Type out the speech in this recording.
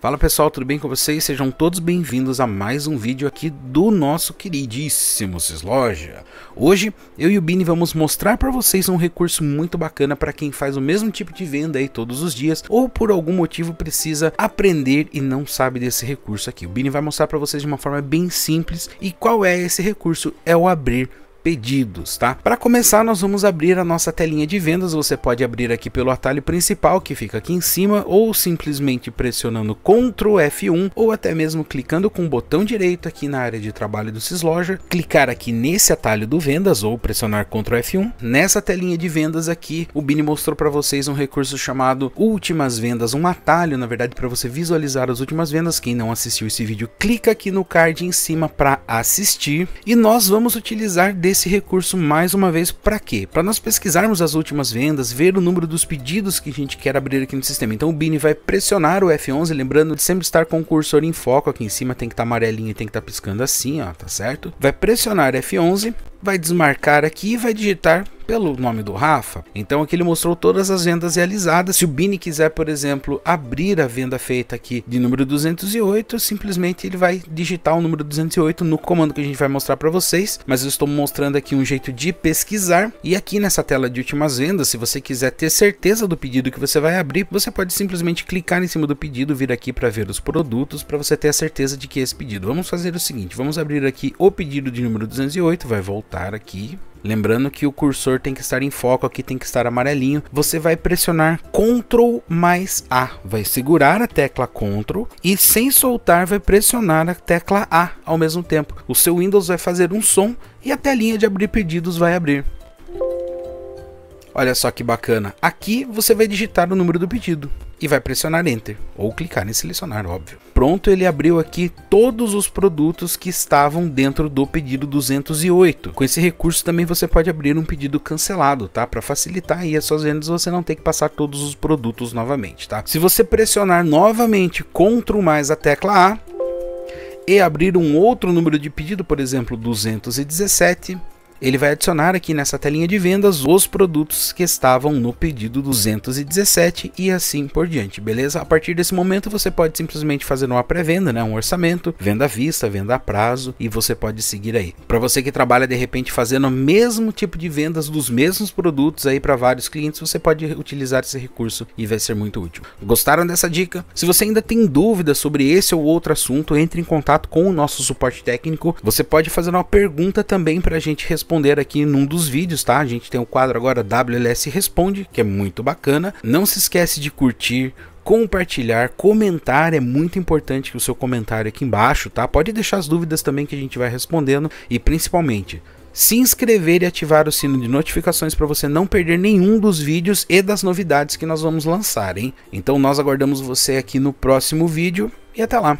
Fala pessoal, tudo bem com vocês? Sejam todos bem-vindos a mais um vídeo aqui do nosso queridíssimo Cisloja. Hoje, eu e o Bini vamos mostrar para vocês um recurso muito bacana para quem faz o mesmo tipo de venda aí todos os dias ou por algum motivo precisa aprender e não sabe desse recurso aqui. O Bini vai mostrar para vocês de uma forma bem simples e qual é esse recurso? É o abrir pedidos, tá? Para começar, nós vamos abrir a nossa telinha de vendas. Você pode abrir aqui pelo atalho principal que fica aqui em cima ou simplesmente pressionando Ctrl F1 ou até mesmo clicando com o botão direito aqui na área de trabalho do Sysloja, clicar aqui nesse atalho do vendas ou pressionar Ctrl F1. Nessa telinha de vendas aqui, o Bini mostrou para vocês um recurso chamado Últimas Vendas, um atalho, na verdade, para você visualizar as últimas vendas. Quem não assistiu esse vídeo, clica aqui no card em cima para assistir e nós vamos utilizar desse esse recurso mais uma vez para quê? Para nós pesquisarmos as últimas vendas, ver o número dos pedidos que a gente quer abrir aqui no sistema. Então o Bini vai pressionar o F11, lembrando de sempre estar com o cursor em foco aqui em cima, tem que estar tá amarelinho e tem que estar tá piscando assim, ó, tá certo? Vai pressionar F11, vai desmarcar aqui e vai digitar pelo nome do Rafa. Então aqui ele mostrou todas as vendas realizadas. Se o Bini quiser, por exemplo, abrir a venda feita aqui de número 208, simplesmente ele vai digitar o número 208 no comando que a gente vai mostrar para vocês, mas eu estou mostrando aqui um jeito de pesquisar. E aqui nessa tela de últimas vendas, se você quiser ter certeza do pedido que você vai abrir, você pode simplesmente clicar em cima do pedido, vir aqui para ver os produtos, para você ter a certeza de que é esse pedido. Vamos fazer o seguinte, vamos abrir aqui o pedido de número 208, vai voltar aqui, Lembrando que o cursor tem que estar em foco, aqui tem que estar amarelinho. Você vai pressionar Ctrl mais A. Vai segurar a tecla Ctrl e sem soltar vai pressionar a tecla A ao mesmo tempo. O seu Windows vai fazer um som e a telinha de abrir pedidos vai abrir. Olha só que bacana. Aqui você vai digitar o número do pedido e vai pressionar Enter ou clicar em selecionar, óbvio. Pronto, ele abriu aqui todos os produtos que estavam dentro do pedido 208. Com esse recurso também você pode abrir um pedido cancelado, tá? Para facilitar aí as suas vendas, você não tem que passar todos os produtos novamente, tá? Se você pressionar novamente Ctrl mais a tecla A e abrir um outro número de pedido, por exemplo, 217, ele vai adicionar aqui nessa telinha de vendas os produtos que estavam no pedido 217 e assim por diante, beleza? A partir desse momento você pode simplesmente fazer uma pré-venda, né, um orçamento, venda à vista, venda a prazo e você pode seguir aí. Para você que trabalha de repente fazendo o mesmo tipo de vendas dos mesmos produtos aí para vários clientes, você pode utilizar esse recurso e vai ser muito útil. Gostaram dessa dica? Se você ainda tem dúvidas sobre esse ou outro assunto, entre em contato com o nosso suporte técnico. Você pode fazer uma pergunta também para a gente responder responder aqui num dos vídeos, tá? A gente tem o um quadro agora WLS Responde, que é muito bacana. Não se esquece de curtir, compartilhar, comentar, é muito importante o seu comentário aqui embaixo, tá? Pode deixar as dúvidas também que a gente vai respondendo e principalmente se inscrever e ativar o sino de notificações para você não perder nenhum dos vídeos e das novidades que nós vamos lançar, hein? Então nós aguardamos você aqui no próximo vídeo e até lá.